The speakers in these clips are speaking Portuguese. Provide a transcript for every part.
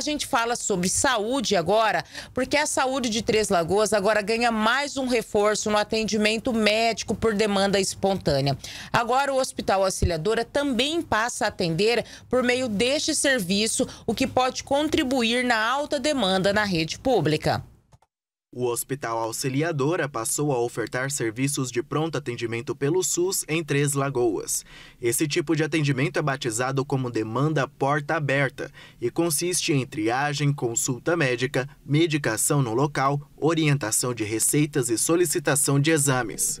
A gente fala sobre saúde agora, porque a saúde de Três Lagoas agora ganha mais um reforço no atendimento médico por demanda espontânea. Agora, o Hospital Auxiliadora também passa a atender por meio deste serviço, o que pode contribuir na alta demanda na rede pública. O Hospital Auxiliadora passou a ofertar serviços de pronto atendimento pelo SUS em Três Lagoas. Esse tipo de atendimento é batizado como demanda porta aberta e consiste em triagem, consulta médica, medicação no local, orientação de receitas e solicitação de exames.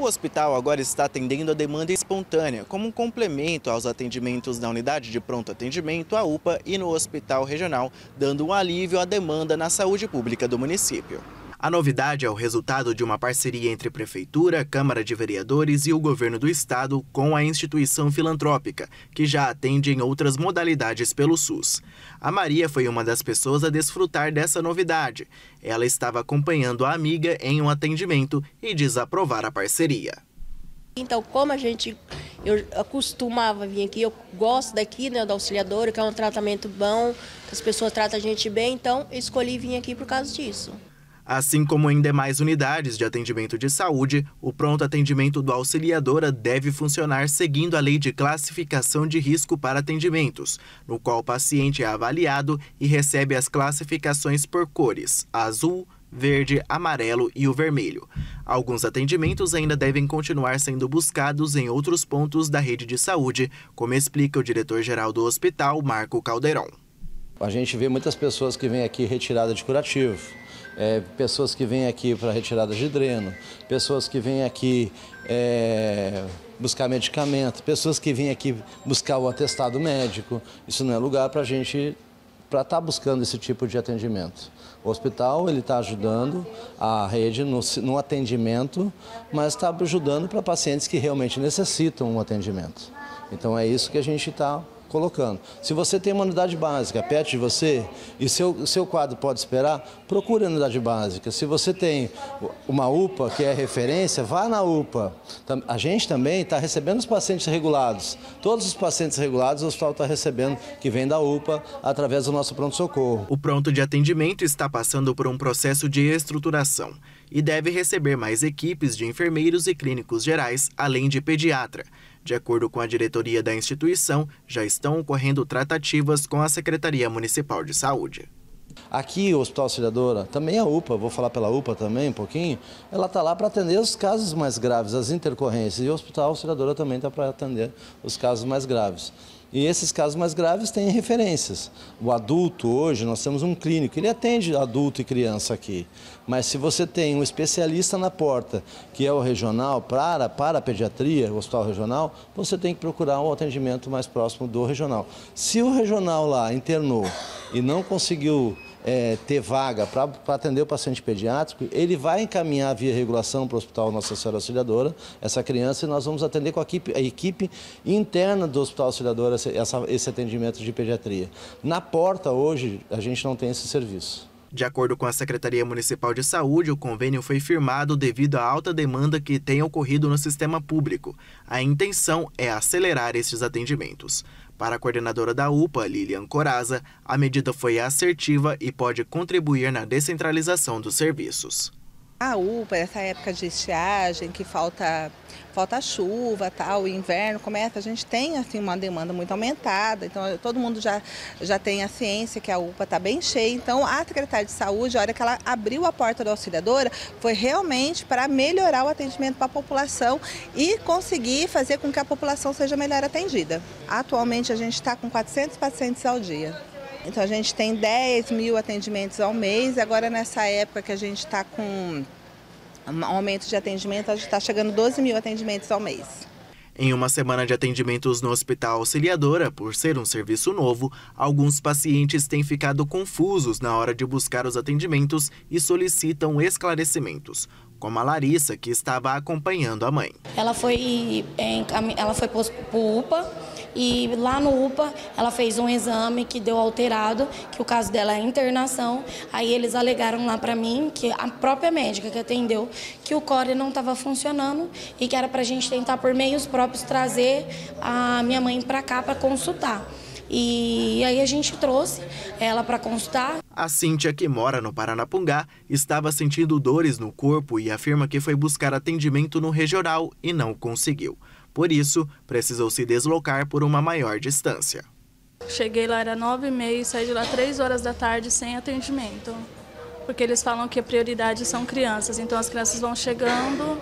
O hospital agora está atendendo a demanda espontânea, como um complemento aos atendimentos na unidade de pronto atendimento, a UPA e no hospital regional, dando um alívio à demanda na saúde pública do município. A novidade é o resultado de uma parceria entre Prefeitura, Câmara de Vereadores e o Governo do Estado com a instituição filantrópica, que já atende em outras modalidades pelo SUS. A Maria foi uma das pessoas a desfrutar dessa novidade. Ela estava acompanhando a amiga em um atendimento e desaprovar a parceria. Então, como a gente eu acostumava vir aqui, eu gosto daqui, né, do auxiliador, que é um tratamento bom, que as pessoas tratam a gente bem, então escolhi vir aqui por causa disso. Assim como em demais unidades de atendimento de saúde, o pronto atendimento do auxiliadora deve funcionar seguindo a lei de classificação de risco para atendimentos, no qual o paciente é avaliado e recebe as classificações por cores: azul, verde, amarelo e o vermelho. Alguns atendimentos ainda devem continuar sendo buscados em outros pontos da rede de saúde, como explica o diretor-geral do hospital, Marco Caldeirão. A gente vê muitas pessoas que vêm aqui retirada de curativo é, pessoas que vêm aqui para retirada de dreno, pessoas que vêm aqui é, buscar medicamento, pessoas que vêm aqui buscar o atestado médico. Isso não é lugar para a gente para estar tá buscando esse tipo de atendimento. O hospital ele está ajudando a rede no, no atendimento, mas está ajudando para pacientes que realmente necessitam um atendimento. Então é isso que a gente está colocando. Se você tem uma unidade básica perto de você e seu, seu quadro pode esperar, procure a unidade básica. Se você tem uma UPA que é referência, vá na UPA. A gente também está recebendo os pacientes regulados. Todos os pacientes regulados o hospital está recebendo, que vem da UPA, através do nosso pronto-socorro. O pronto de atendimento está passando por um processo de estruturação e deve receber mais equipes de enfermeiros e clínicos gerais, além de pediatra. De acordo com a diretoria da instituição, já estão ocorrendo tratativas com a Secretaria Municipal de Saúde. Aqui, o Hospital Auxiliadora, também a UPA, vou falar pela UPA também um pouquinho, ela está lá para atender os casos mais graves, as intercorrências, e o Hospital Auxiliadora também está para atender os casos mais graves. E esses casos mais graves têm referências. O adulto, hoje, nós temos um clínico, ele atende adulto e criança aqui. Mas se você tem um especialista na porta, que é o regional, para, para a pediatria, o hospital regional, você tem que procurar um atendimento mais próximo do regional. Se o regional lá internou e não conseguiu é, ter vaga para atender o paciente pediátrico, ele vai encaminhar via regulação para o Hospital Nossa Senhora Auxiliadora essa criança e nós vamos atender com a equipe, a equipe interna do Hospital Auxiliadora essa, esse atendimento de pediatria. Na porta, hoje, a gente não tem esse serviço. De acordo com a Secretaria Municipal de Saúde, o convênio foi firmado devido à alta demanda que tem ocorrido no sistema público. A intenção é acelerar estes atendimentos. Para a coordenadora da UPA, Lilian Coraza, a medida foi assertiva e pode contribuir na descentralização dos serviços. A UPA, essa época de estiagem, que falta, falta chuva, tal, inverno começa, a gente tem assim uma demanda muito aumentada, então todo mundo já, já tem a ciência que a UPA está bem cheia. Então a Secretaria de Saúde, a hora que ela abriu a porta da auxiliadora, foi realmente para melhorar o atendimento para a população e conseguir fazer com que a população seja melhor atendida. Atualmente a gente está com 400 pacientes ao dia. Então a gente tem 10 mil atendimentos ao mês, agora nessa época que a gente está com um aumento de atendimento, a gente está chegando 12 mil atendimentos ao mês. Em uma semana de atendimentos no Hospital Auxiliadora, por ser um serviço novo, alguns pacientes têm ficado confusos na hora de buscar os atendimentos e solicitam esclarecimentos como a Larissa, que estava acompanhando a mãe. Ela foi, ela foi para o UPA e lá no UPA ela fez um exame que deu alterado, que o caso dela é internação. Aí eles alegaram lá para mim, que a própria médica que atendeu, que o core não estava funcionando e que era para a gente tentar por meios próprios trazer a minha mãe para cá para consultar. E aí a gente trouxe ela para consultar. A Cíntia, que mora no Paranapungá, estava sentindo dores no corpo e afirma que foi buscar atendimento no regional e não conseguiu. Por isso, precisou se deslocar por uma maior distância. Cheguei lá, era nove e meia, saí de lá três horas da tarde sem atendimento. Porque eles falam que a prioridade são crianças, então as crianças vão chegando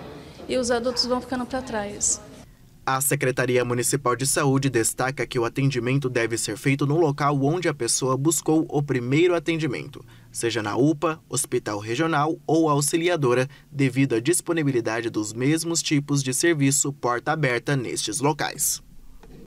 e os adultos vão ficando para trás. A Secretaria Municipal de Saúde destaca que o atendimento deve ser feito no local onde a pessoa buscou o primeiro atendimento, seja na UPA, hospital regional ou auxiliadora, devido à disponibilidade dos mesmos tipos de serviço porta aberta nestes locais.